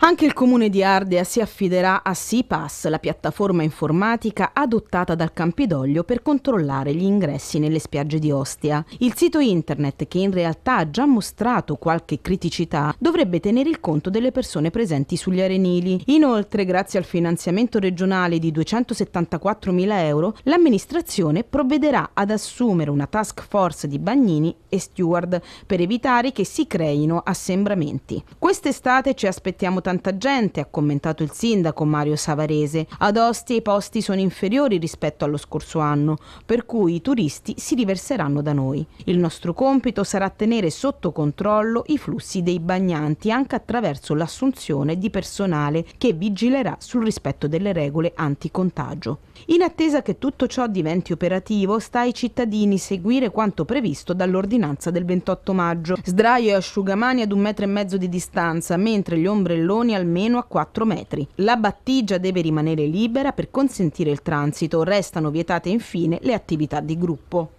Anche il comune di Ardea si affiderà a SIPAS, la piattaforma informatica adottata dal Campidoglio per controllare gli ingressi nelle spiagge di Ostia. Il sito internet, che in realtà ha già mostrato qualche criticità, dovrebbe tenere il conto delle persone presenti sugli arenili. Inoltre, grazie al finanziamento regionale di 274.000 euro, l'amministrazione provvederà ad assumere una task force di bagnini e steward per evitare che si creino assembramenti. Quest'estate ci aspettiamo tanta gente, ha commentato il sindaco Mario Savarese. Ad Ostia i posti sono inferiori rispetto allo scorso anno, per cui i turisti si riverseranno da noi. Il nostro compito sarà tenere sotto controllo i flussi dei bagnanti anche attraverso l'assunzione di personale che vigilerà sul rispetto delle regole anticontagio. In attesa che tutto ciò diventi operativo, sta ai cittadini seguire quanto previsto dall'ordinanza del 28 maggio. Sdraio e asciugamani ad un metro e mezzo di distanza, mentre gli ombrelloni stradoni almeno a 4 metri. La battigia deve rimanere libera per consentire il transito, restano vietate infine le attività di gruppo.